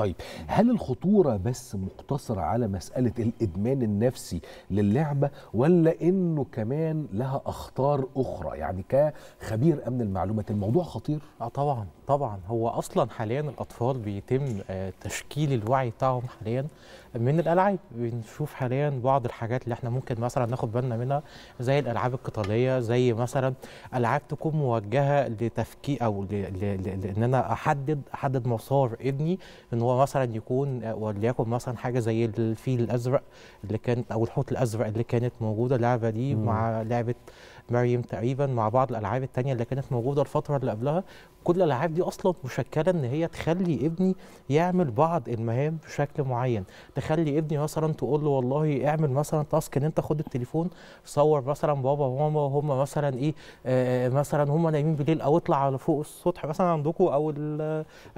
طيب هل الخطورة بس مقتصرة على مسألة الإدمان النفسي للعبة ولا إنه كمان لها أخطار أخرى يعني كخبير أمن المعلومات الموضوع خطير؟ آه طبعا طبعا هو اصلا حاليا الاطفال بيتم آه، تشكيل الوعي بتاعهم حاليا من الالعاب بنشوف حاليا بعض الحاجات اللي احنا ممكن مثلا ناخد بالنا منها زي الالعاب القتاليه زي مثلا العاب تكون موجهه لتفكير او لان انا احدد احدد مسار ابني ان هو مثلا يكون آه، وليكن مثلا حاجه زي الفيل الازرق اللي كانت او الحوت الازرق اللي كانت موجوده اللعبه دي مم. مع لعبه مريم تقريبا مع بعض الالعاب الثانيه اللي كانت موجوده الفتره اللي قبلها كل الالعاب دي اصلا مشكله ان هي تخلي ابني يعمل بعض المهام بشكل معين تخلي ابني مثلا تقول له والله اعمل مثلا تاسك ان انت خد التليفون صور مثلا بابا وماما وهم مثلا ايه آه مثلا هم نايمين بالليل او اطلع على فوق السطح مثلا عندكم او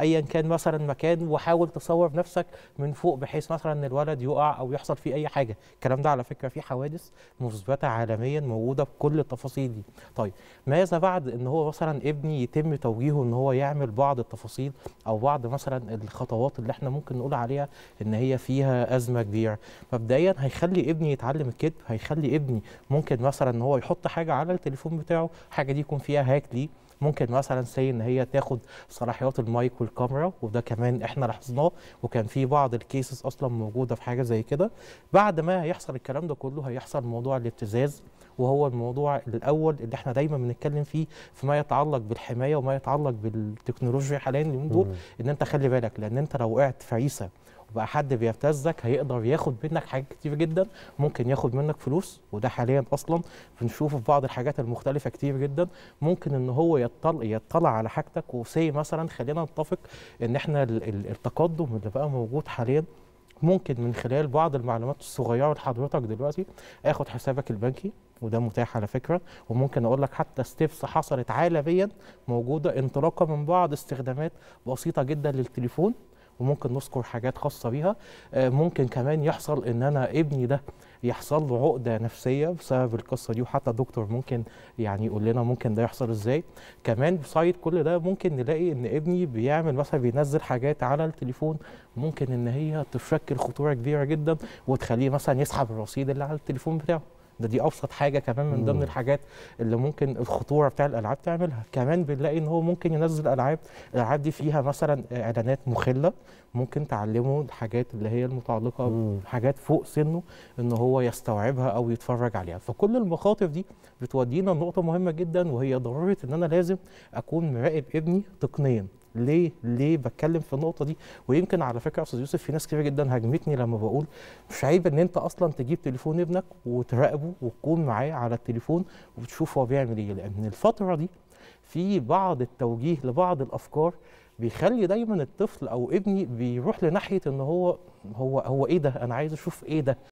ايا كان مثلا مكان وحاول تصور نفسك من فوق بحيث مثلا ان الولد يقع او يحصل فيه اي حاجه الكلام ده على فكره في حوادث مثبته عالميا موجوده بكل التفاصيل دي طيب ماذا بعد ان هو مثلا ابني يتم توجيهه ان هو يعمل يعمل بعض التفاصيل او بعض مثلا الخطوات اللي احنا ممكن نقول عليها ان هي فيها ازمه كبيره مبدئيا هيخلي ابني يتعلم الكذب هيخلي ابني ممكن مثلا ان هو يحط حاجه على التليفون بتاعه حاجه دي يكون فيها هاك ليه ممكن مثلا سي ان هي تاخد صلاحيات المايك والكاميرا وده كمان احنا لاحظناه وكان في بعض الكيسز اصلا موجوده في حاجه زي كده بعد ما هيحصل الكلام ده كله هيحصل موضوع الابتزاز وهو الموضوع الاول اللي احنا دايما بنتكلم فيه فيما يتعلق بالحمايه وما يتعلق بالتكنولوجيا حاليا اليومين دول ان انت خلي بالك لان انت لو وقعت عيسى بقى حد بيبتزك هيقدر ياخد منك حاجات كتير جدا ممكن ياخد منك فلوس وده حاليا اصلا بنشوفه في بعض الحاجات المختلفه كتير جدا ممكن ان هو يطلع يطلع على حاجتك وسي مثلا خلينا نتفق ان احنا التقدم اللي بقى موجود حاليا ممكن من خلال بعض المعلومات الصغيره لحضرتك دلوقتي اخد حسابك البنكي وده متاح على فكره وممكن اقول لك حتى ستيبس حصلت عالميا موجوده انطلاقه من بعض استخدامات بسيطه جدا للتليفون وممكن نذكر حاجات خاصه بيها آه، ممكن كمان يحصل ان انا ابني ده يحصل له عقده نفسيه بسبب القصه دي وحتى الدكتور ممكن يعني يقول لنا ممكن ده يحصل ازاي كمان بصيد كل ده ممكن نلاقي ان ابني بيعمل مثلا بينزل حاجات على التليفون ممكن ان هي تشكل خطوره كبيره جدا وتخليه مثلا يسحب الرصيد اللي على التليفون بتاعه ده دي ابسط حاجه كمان من ضمن الحاجات اللي ممكن الخطوره بتاع الالعاب تعملها كمان بنلاقي ان هو ممكن ينزل العاب الالعاب دي فيها مثلا اعلانات مخله ممكن تعلمه الحاجات اللي هي المتعلقه بحاجات فوق سنه ان هو يستوعبها او يتفرج عليها فكل المخاطر دي بتودينا لنقطه مهمه جدا وهي ضروره ان انا لازم اكون مراقب ابني تقنيا ليه ليه بتكلم في النقطه دي ويمكن على فكره يا استاذ يوسف في ناس كتير جدا هاجمتني لما بقول مش عيب ان انت اصلا تجيب تليفون ابنك وتراقبه وتكون معاه على التليفون وتشوف هو بيعمل ايه لان الفتره دي في بعض التوجيه لبعض الافكار بيخلي دايما الطفل او ابني بيروح لناحيه ان هو هو هو ايه ده انا عايز اشوف ايه ده